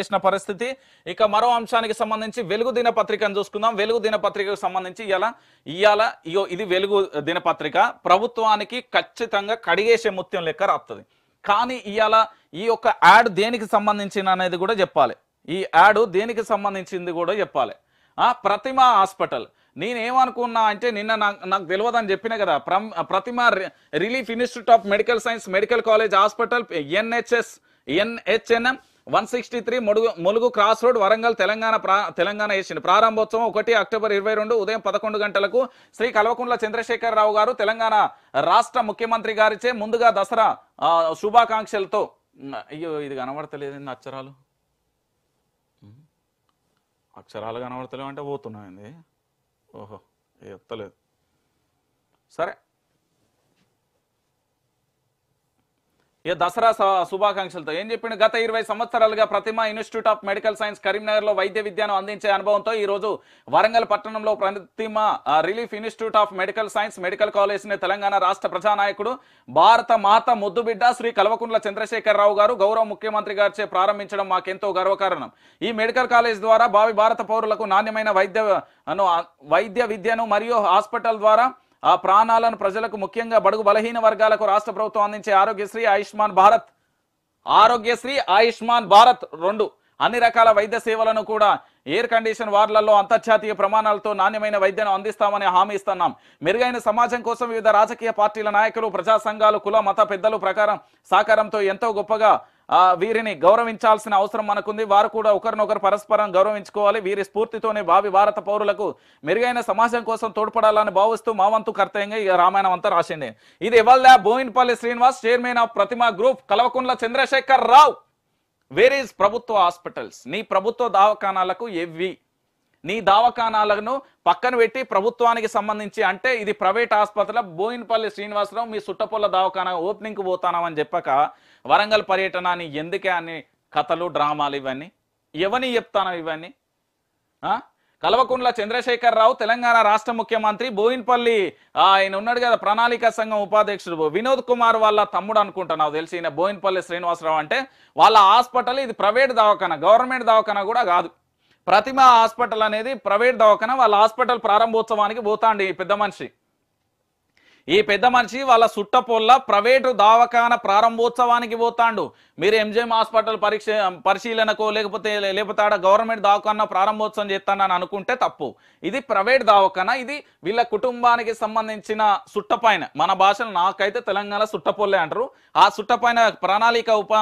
చేసిన పరిస్థితి ఇక మరో అంశానికి సంబంధించి వెలుగు దినపత్రికను చూసుకుందాం వెలుగు దినపత్రికకు సంబంధించి ఇలా ఇవాళ ఇయో ఇది వెలుగు దినపత్రిక ప్రభుత్వానికి ఖచ్చితంగా కడిగేసే ముత్యం లెక్క రాస్తుంది కానీ ఇవాళ ఈ యొక్క యాడ్ దేనికి సంబంధించిన అనేది కూడా చెప్పాలి ఈ యాడ్ దేనికి సంబంధించింది కూడా చెప్పాలి ప్రతిమ హాస్పిటల్ నేనేమనుకున్నా అంటే నిన్న నాకు నాకు తెలియదని చెప్పిన కదా ప్ర Prathima relief institute of medical science medical college hospital NHS NHNM one sixty three ముడుగు ములుగు క్రాస్ రోడ్ వరంగల్ తెలంగాణ తెలంగాణ వేసింది ప్రారంభోత్సవం ఒకటి అక్టోబర్ ఇరవై రెండు ఉదయం పదకొండు గంటలకు శ్రీ కల్వకుంట్ల చంద్రశేఖరరావు గారు తెలంగాణ రాష్ట్ర ముఖ్యమంత్రి గారిచే ముందుగా దసరా శుభాకాంక్షలతో అయ్యో ఇది కనబడతలేదండి అక్షరాలు అక్షరాలు కనబడతలేవు అంటే పోతున్నాయండి ఓహో ఎత్తలేదు సరే ఇక దసరా శుభాకాంక్షలతో ఏం చెప్పిండు గత ఇరవై సంవత్సరాలుగా Prathima institute of medical science కరీంనగర్లో వైద్య విద్యను అందించే అనుభవంతో ఈ రోజు వరంగల్ పట్టణంలో Prathima relief institute of medical science medical కాలేజ్ని తెలంగాణ రాష్ట్ర ప్రజానాయకుడు భారత మాత ముద్దుబిడ్డ శ్రీ కల్వకుంట్ల చంద్రశేఖరరావు గారు గౌరవ ముఖ్యమంత్రి గారిచే ప్రారంభించడం మాకెంతో గర్వకారణం ఈ మెడికల్ కాలేజ్ ద్వారా భావి భారత పౌరులకు నాణ్యమైన వైద్య వైద్య విద్యను మరియు హాస్పిటల్ ద్వారా ఆ ప్రాణాలను ప్రజలకు ముఖ్యంగా బడుగు బలహీన వర్గాలకు రాష్ట్ర ప్రభుత్వం అందించే ఆరోగ్యశ్రీ ఆయుష్మాన్ భారత్ ఆరోగ్యశ్రీ ఆయుష్మాన్ భారత్ రెండు అన్ని రకాల వైద్య సేవలను కూడా ఎయిర్ కండిషన్ వార్డులలో అంతర్జాతీయ ప్రమాణాలతో నాణ్యమైన వైద్యను అందిస్తామని హామీ ఇస్తున్నాం మెరుగైన సమాజం కోసం వివిధ రాజకీయ పార్టీల నాయకులు ప్రజా సంఘాలు కుల మత పెద్దలు ప్రకారం సాకారంతో ఎంతో గొప్పగా వీరిని గౌరవించాల్సిన అవసరం మనకుంది వారు కూడా ఒకరినొకరు పరస్పరం గౌరవించుకోవాలి వీరి స్ఫూర్తితోనే భావి భారత పౌరులకు మెరుగైన సమాజం కోసం తోడ్పడాలని భావిస్తూ మా వంతు ఈ ఇక రామాయణం అంతా రాసిండే ఇది ఇవాళ Boinpally Srinivas chairman of Prathima group Kalvakuntla Chandrashekar Rao where is ప్రభుత్వ హాస్పిటల్స్ నీ ప్రభుత్వ దావఖానాలకు ఎవ్వి నీ దావఖానాలను పక్కన పెట్టి ప్రభుత్వానికి సంబంధించి అంటే ఇది ప్రైవేట్ ఆసుపత్రుల బోయినపల్లి శ్రీనివాసరావు మీ సుట్టపొల్ల దావఖానా ఓపెనింగ్కి పోతానామని చెప్పక వరంగల్ పర్యటన అని ఎందుకే అని కథలు డ్రామాలు ఇవన్నీ ఎవని చెప్తాను ఇవన్నీ చంద్రశేఖర్ చంద్రశేఖరరావు తెలంగాణ రాష్ట్ర ముఖ్యమంత్రి బోయిన్పల్లి ఆయన ఉన్నాడు కదా ప్రణాళిక సంఘం ఉపాధ్యక్షుడు వినోద్ కుమార్ వాళ్ళ తమ్ముడు అనుకుంటున్నావు తెలిసి ఈయన బోయిన్పల్లి శ్రీనివాసరావు అంటే వాళ్ళ హాస్పిటల్ ఇది ప్రైవేట్ దవాఖానా గవర్నమెంట్ దవాఖానా కూడా కాదు ప్రతిమ హాస్పిటల్ అనేది ప్రైవేట్ దవాఖాన వాళ్ళ హాస్పిటల్ ప్రారంభోత్సవానికి పోతాండి పెద్ద మనిషి ఈ పెద్ద మనిషి వాళ్ళ సుట్టపొల్ల ప్రైవేటు దావఖాన ప్రారంభోత్సవానికి పోతాండు మీరు ఎంజిఎం హాస్పిటల్ పరీక్ష పరిశీలనకో లేకపోతే లేకపోతే ఆడ గవర్నమెంట్ దావఖాన ప్రారంభోత్సవం చేస్తానని అనుకుంటే తప్పు ఇది ప్రైవేట్ దావఖాన ఇది వీళ్ళ కుటుంబానికి సంబంధించిన సుట్టపైన మన భాషలో నాకైతే తెలంగాణ సుట్టపొల్లే అంటారు ఆ సుట్టపైన ప్రణాళిక ఉప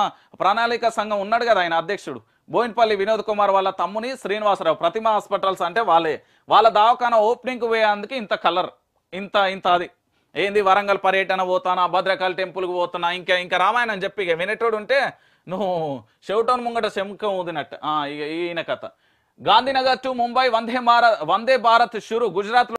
ప్రణాళిక సంఘం ఉన్నాడు కదా ఆయన అధ్యక్షుడు బోయిన్పల్లి వినోద్ కుమార్ వాళ్ళ తమ్ముని శ్రీనివాసరావు ప్రతిమ హాస్పిటల్స్ అంటే వాళ్ళే వాళ్ళ దవాఖాన ఓపెనింగ్ పోయేందుకు ఇంత కలర్ ఇంత ఇంత అది ఏంది వరంగల్ పర్యటన పోతానా భద్రకాళి టెంపుల్కి పోతున్నా ఇంకా ఇంకా రామాయణం చెప్పి ఇక వినేటోడు ఉంటే నువ్వు షౌటౌన్ ముంగట శంఖం ఊదినట్టు ఇక ఈయన కథ గాంధీనగర్ టు ముంబై వందే భారత్ వందే భారత్ షురు గుజరాత్లో